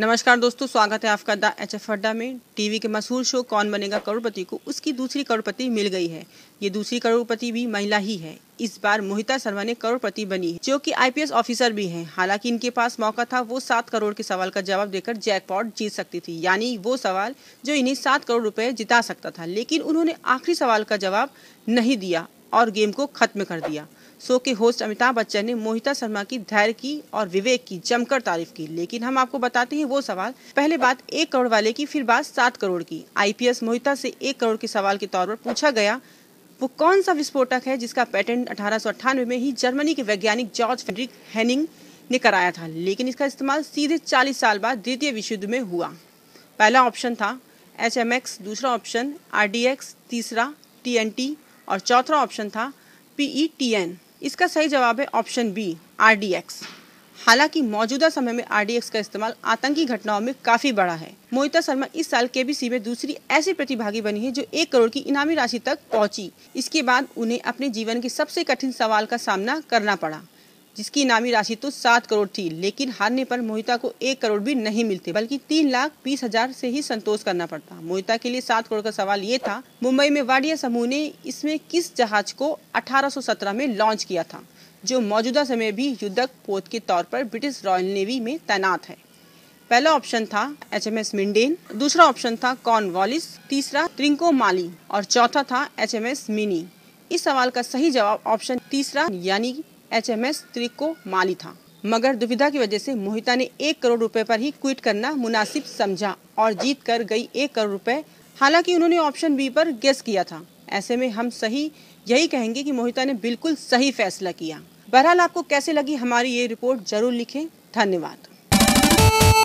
नमस्कार दोस्तों स्वागत है आपका द एच एफ अड्डा में टीवी के मशहूर शो कौन बनेगा करोड़पति को उसकी दूसरी करोड़पति मिल गई है ये दूसरी करोड़पति भी महिला ही है इस बार मोहिता शर्मा ने करोड़पति बनी है जो कि आईपीएस ऑफिसर भी हैं हालांकि इनके पास मौका था वो सात करोड़ के सवाल का जवाब देकर जैकपॉट जीत सकती थी यानी वो सवाल जो इन्हें सात करोड़ रुपए जिता सकता था लेकिन उन्होंने आखिरी सवाल का जवाब नहीं दिया और गेम को खत्म कर दिया शो के होस्ट अमिताभ बच्चन ने मोहिता शर्मा की धैर्य की और विवेक की जमकर तारीफ की लेकिन हम आपको बताते हैं वो सवाल पहले बात एक करोड़ वाले की फिर बात सात करोड़ की आईपीएस मोहिता से एक करोड़ के सवाल के तौर पर पूछा गया वो कौन सा विस्फोटक है जिसका पेटेंट अठारह में ही जर्मनी के वैज्ञानिक जॉर्ज फेडरिक हैनिंग ने कराया था लेकिन इसका इस्तेमाल सीधे 40 साल बाद द्वितीय विश्व युद्ध में हुआ पहला ऑप्शन था एच एम एक्स दूसरा ऑप्शन आर डी एक्स तीसरा टी एन टी और चौथा ऑप्शन था पी ई टी एन इसका सही जवाब है ऑप्शन बी आर हालांकि मौजूदा समय में आर का इस्तेमाल आतंकी घटनाओं में काफी बड़ा है मोहिता शर्मा इस साल केबीसी में दूसरी ऐसी प्रतिभागी बनी है जो एक करोड़ की इनामी राशि तक पहुंची। इसके बाद उन्हें अपने जीवन के सबसे कठिन सवाल का सामना करना पड़ा जिसकी इनामी राशि तो सात करोड़ थी लेकिन हारने पर मोहिता को एक करोड़ भी नहीं मिलते बल्कि तीन लाख बीस हजार से ही संतोष करना पड़ता मोहिता के लिए सात करोड़ का सवाल ये था मुंबई में वाडिया समूह ने इसमें किस जहाज को 1817 में लॉन्च किया था जो मौजूदा समय भी युद्धक पोत के तौर पर ब्रिटिश रॉयल नेवी में तैनात है पहला ऑप्शन था एच एम एस मिंडेन दूसरा ऑप्शन था कॉन वॉलिस तीसरा त्रिंको माली और चौथा था एच एम एस मिनी इस सवाल का सही जवाब ऑप्शन तीसरा यानी H M S Trincomalee था मगर दुविधा की वजह से मोहिता ने एक करोड़ रुपए पर ही क्विट करना मुनासिब समझा और जीत कर गई एक करोड़ रुपए हालांकि उन्होंने ऑप्शन बी पर गेस किया था ऐसे में हम सही यही कहेंगे कि मोहिता ने बिल्कुल सही फैसला किया बहरहाल आपको कैसे लगी हमारी ये रिपोर्ट जरूर लिखें धन्यवाद